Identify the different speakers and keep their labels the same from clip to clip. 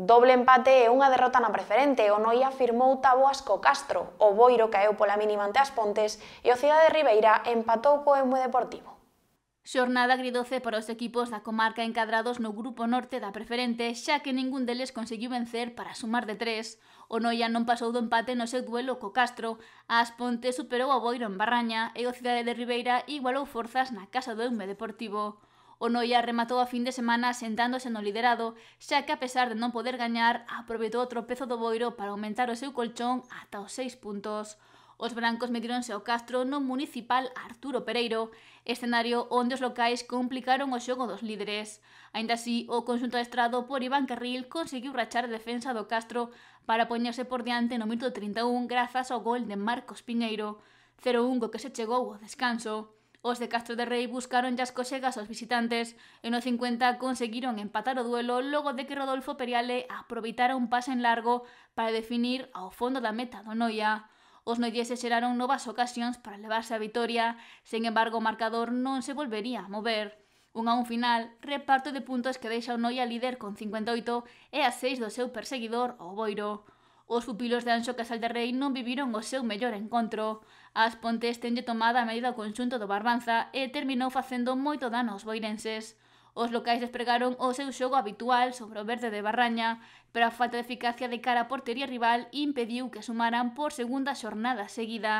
Speaker 1: Doble empate e unha derrota na preferente, o Noia firmou taboas co Castro, o Boiro caeu pola mínima ante as Pontes e o Cidade de Ribeira empatou co Emue Deportivo. Xornada agridoce para os equipos da comarca encadrados no grupo norte da preferente, xa que ningún deles conseguiu vencer para sumar de tres. O Noia non pasou do empate no seu duelo co Castro, as Pontes superou a Boiro en Barraña e o Cidade de Ribeira igualou forzas na casa do Eume Deportivo. O Noia rematou a fin de semana sentándose no liderado, xa que a pesar de non poder gañar, aproveitou o tropezo do Boiro para aumentar o seu colchón ata os 6 puntos. Os brancos medironse ao Castro no municipal Arturo Pereiro, escenario onde os locais complicaron o xogo dos líderes. Ainda así, o conxunto estrado por Iván Carril conseguiu rachar a defensa do Castro para poñerse por diante no minuto 31 grazas ao gol de Marcos Piñeiro, 0-1 que se chegou ao descanso. Os de Castro de Rei buscaron as coxegas aos visitantes e no 50 conseguiron empatar o duelo logo de que Rodolfo Periale aproveitara un pase en largo para definir ao fondo da meta do Noia. Os noieses xeraron novas ocasións para levarse a vitoria, sen embargo o marcador non se volvería a mover. Un a un final, reparto de puntos que deixa o Noia líder con 58 e a 6 do seu perseguidor, o Boiro. Os pupilos de Anxo Casal de Rei non viviron o seu mellor encontro. As Pontes tenlle tomada a medida o conxunto do Barbanza e terminou facendo moito dano aos boirenses. Os locais despregaron o seu xogo habitual sobre o verde de Barraña, pero a falta de eficacia de cara a portería rival impediu que sumaran por segunda xornada seguida.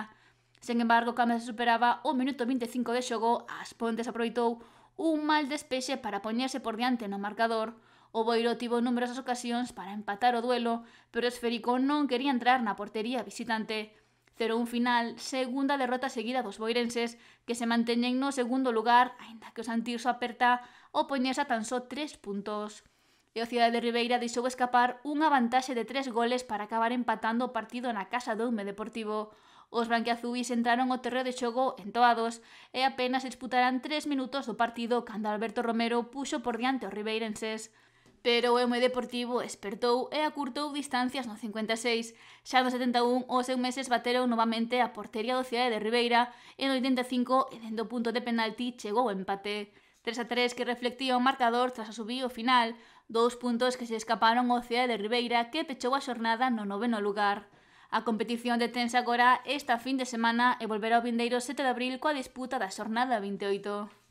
Speaker 1: Sen embargo, cando se superaba o minuto 25 de xogo, as Pontes aproveitou un mal despexe para poñerse por diante no marcador. O Boiro tivo numerosas ocasións para empatar o duelo, pero o esférico non quería entrar na portería visitante. 0-1 final, segunda derrota seguida dos boirenses, que se manteñen no segundo lugar, aínda que o Santirso aperta o poñesa tan só 3 puntos. E o Cidade de Ribeira deixou escapar unha vantaxe de 3 goles para acabar empatando o partido na casa do Ume Deportivo. Os branquiazubis entraron o terreo de xogo entoados e apenas disputarán 3 minutos do partido cando Alberto Romero puxo por diante os ribeirenses pero o Eume Deportivo espertou e acurtou distancias no 56. Xa no 71, os seus meses bateron novamente a portería do Cidade de Ribeira e no 85, e dentro punto de penalti, chegou o empate. 3 a 3 que reflectía o marcador tras a subir o final, dous puntos que se escaparon ao Cidade de Ribeira que pechou a xornada no noveno lugar. A competición detense agora esta fin de semana e volverá o vindeiro 7 de abril coa disputa da xornada 28.